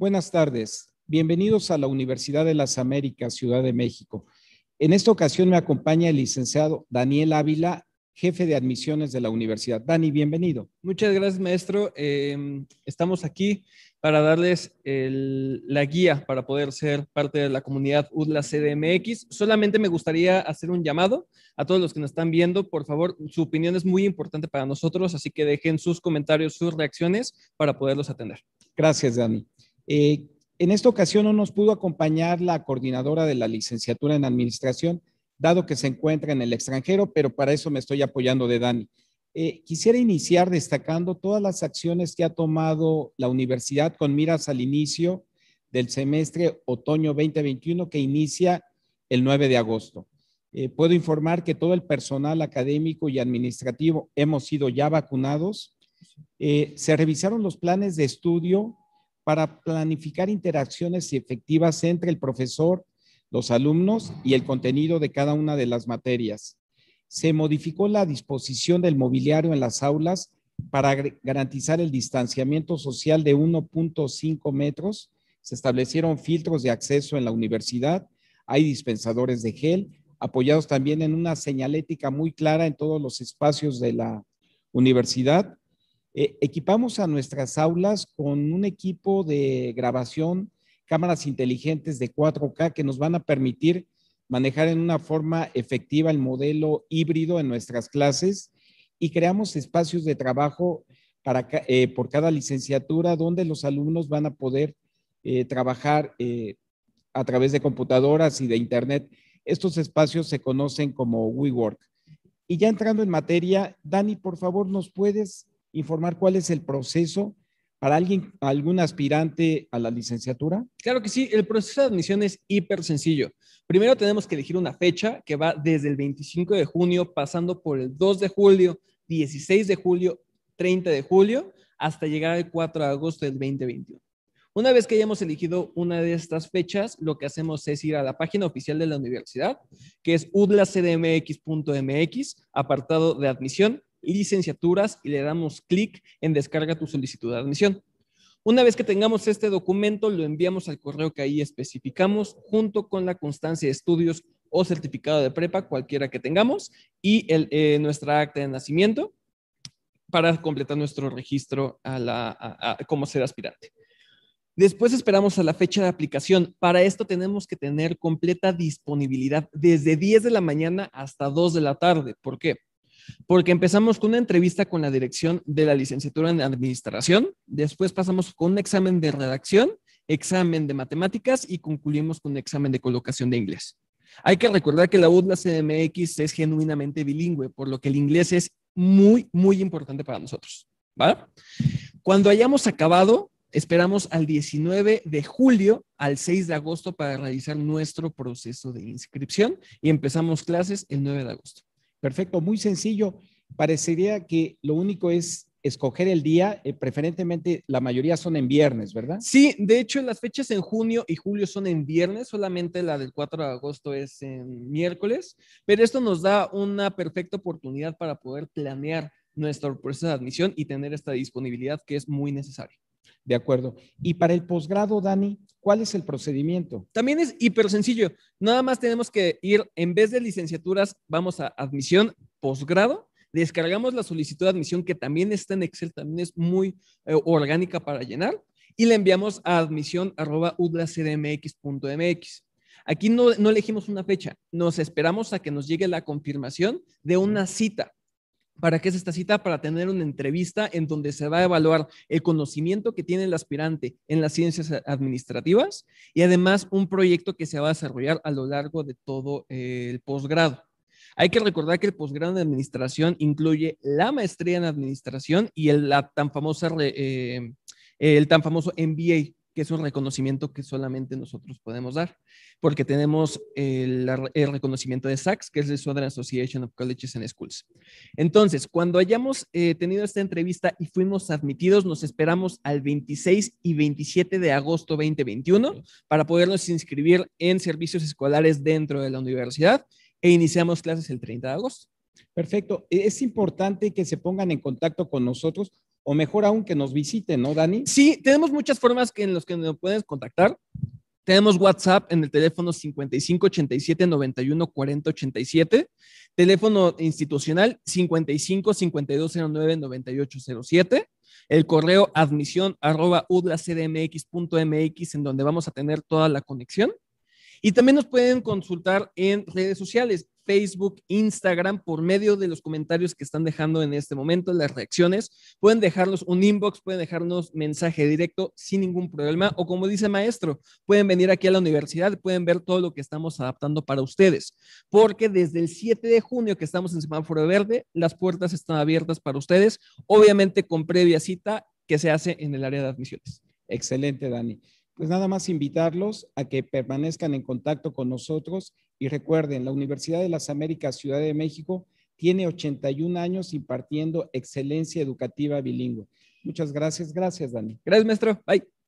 Buenas tardes. Bienvenidos a la Universidad de las Américas, Ciudad de México. En esta ocasión me acompaña el licenciado Daniel Ávila, jefe de admisiones de la universidad. Dani, bienvenido. Muchas gracias, maestro. Em, estamos aquí para darles la guía para poder ser parte de la comunidad UDLA CDMX. Solamente me gustaría hacer un llamado a todos los que nos están viendo. Por favor, su opinión es muy importante para nosotros, así que dejen sus comentarios, sus reacciones para poderlos atender. Gracias, Dani. Eh, en esta ocasión no nos pudo acompañar la coordinadora de la licenciatura en administración, dado que se encuentra en el extranjero, pero para eso me estoy apoyando de Dani. Eh, quisiera iniciar destacando todas las acciones que ha tomado la universidad con miras al inicio del semestre otoño 2021 que inicia el 9 de agosto. Eh, puedo informar que todo el personal académico y administrativo hemos sido ya vacunados. se revisaron los planes de estudio para planificar interacciones efectivas entre el profesor, los alumnos y el contenido de cada una de las materias. Se modificó la disposición del mobiliario en las aulas para garantizar el distanciamiento social de 1.5 metros. Se establecieron filtros de acceso en la universidad. Hay dispensadores de gel, apoyados también en una señalética muy clara en todos los espacios de la universidad. Eh, equipamos a nuestras aulas con un equipo de grabación, cámaras inteligentes de 4K que nos van a permitir manejar en una forma efectiva el modelo híbrido en nuestras clases y creamos espacios de trabajo para, eh, por cada licenciatura donde los alumnos van a poder eh, trabajar a través de computadoras y de Internet. Estos espacios se conocen como WeWork. Y ya entrando en materia, Dani, por favor, ¿nos puedes informar cuál es el proceso para alguien, algún aspirante a la licenciatura? Claro que sí, el proceso de admisión es hiper sencillo. Primero tenemos que elegir una fecha que va desde el 25 de junio, pasando por el 2 de julio, 16 de julio, 30 de julio, hasta llegar al 4 de agosto del 2021. Una vez que hayamos elegido una de estas fechas, lo que hacemos es ir a la página oficial de la universidad, que es udlacdmx.mx, apartado de admisión, licenciaturas y le damos clic en descarga tu solicitud de admisión. Una vez que tengamos este documento, lo enviamos al correo que ahí especificamos junto con la constancia de estudios o certificado de prepa, cualquiera que tengamos, y eh, nuestra acta de nacimiento para completar nuestro registro como ser aspirante. Después esperamos a la fecha de aplicación. Para esto tenemos que tener completa disponibilidad desde 10 de la mañana hasta 2 de la tarde. ¿Por qué? porque empezamos con una entrevista con la dirección de la licenciatura en administración, después pasamos con un examen de redacción, examen de matemáticas y concluimos con un examen de colocación de inglés. Hay que recordar que la UDLA CDMX es genuinamente bilingüe, por lo que el inglés es muy, muy importante para nosotros. ¿vale? Cuando hayamos acabado, esperamos al 19 de julio al 6 de agosto para realizar nuestro proceso de inscripción y empezamos clases el 9 de agosto. Perfecto, muy sencillo. Parecería que lo único es escoger el día, eh, preferentemente la mayoría son en viernes, ¿verdad? Sí, de hecho las fechas en junio y julio son en viernes, solamente la del 4 de agosto es en miércoles, pero esto nos da una perfecta oportunidad para poder planear nuestro proceso de admisión y tener esta disponibilidad que es muy necesaria. De acuerdo. Y para el posgrado, Dani, ¿cuál es el procedimiento? También es hiper sencillo. Nada más tenemos que ir, en vez de licenciaturas, vamos a admisión posgrado. Descargamos la solicitud de admisión que también está en Excel, también es muy eh, orgánica para llenar y la enviamos a admisión.udlacdmx.mx. Aquí no elegimos una fecha, nos esperamos a que nos llegue la confirmación de una cita. ¿Para qué es esta cita? Para tener una entrevista en donde se va a evaluar el conocimiento que tiene el aspirante en las ciencias administrativas y además un proyecto que se va a desarrollar a lo largo de todo eh, el posgrado. Hay que recordar que el posgrado de administración incluye la maestría en administración y el, tan eh, el tan famoso MBA, que es un reconocimiento que solamente nosotros podemos dar, porque tenemos el, reconocimiento de SACS, que es el Southern Association of Colleges and Schools. Entonces, cuando hayamos eh, tenido esta entrevista y fuimos admitidos, nos esperamos al 26 y 27 de agosto 2021 para podernos inscribir en servicios escolares dentro de la universidad e iniciamos clases el 30 de agosto. Perfecto. Es importante que se pongan en contacto con nosotros o mejor aún que nos visiten, ¿no, Dani? Sí, tenemos muchas formas en las que nos puedes contactar. Tenemos WhatsApp en el teléfono 55 87 teléfono institucional 55 52 09 el correo admisión arroba udlacdmx.mx en donde vamos a tener toda la conexión. Y también nos pueden consultar en redes sociales, Facebook, Instagram, por medio de los comentarios que están dejando en este momento, las reacciones. Pueden dejarnos un inbox, pueden dejarnos mensaje directo sin ningún problema. O como dice maestro, pueden venir aquí a la universidad, pueden ver todo lo que estamos adaptando para ustedes. Porque desde el 7 de junio que estamos en Semáforo Verde, las puertas están abiertas para ustedes, obviamente con previa cita que se hace en el área de admisiones. Excelente, Dani pues nada más invitarlos a que permanezcan en contacto con nosotros y recuerden, la Universidad de las Américas Ciudad de México tiene 81 años impartiendo excelencia educativa bilingüe. Muchas gracias, gracias Dani. Gracias, maestro. Bye.